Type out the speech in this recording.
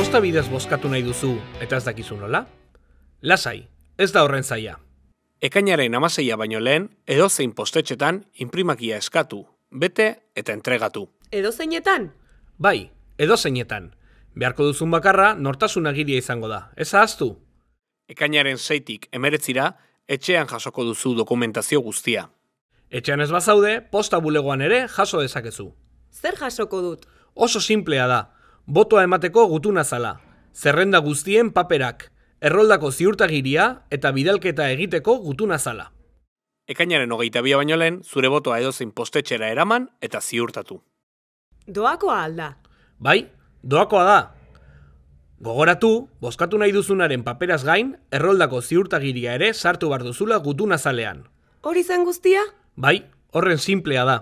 Posta bidez bozkatu nahi duzu eta ez dakizu nola? Lasai, ez da horren zaia. Ekainaren amaseia baino lehen, edozein postetxetan inprimakia eskatu, bete eta entregatu. Edozeinetan? Bai, edozeinetan. Beharko duzun bakarra nortasun agiria izango da, ez ahaztu? Ekainaren zeitik emeretzira, etxean jasoko duzu dokumentazio guztia. Etxean ez bazaude, posta bulegoan ere jaso dezakezu. Zer jasoko dut? Oso simplea da, botoa emateko gutuna zala, zerrenda guztien paperak, erroldako ziurtagiria eta bidalketa egiteko gutuna zala. Ekainaren hogeita bia baino lehen, zure botoa edozein postetxera eraman eta ziurtatu. Doakoa alda. Bai, doakoa da. Gogoratu, bozkatu nahi duzunaren paperaz gain, erroldako ziurtagiria ere sartu bar duzula gutuna zalean. Hori zen guztia? Bai, horren simplea da.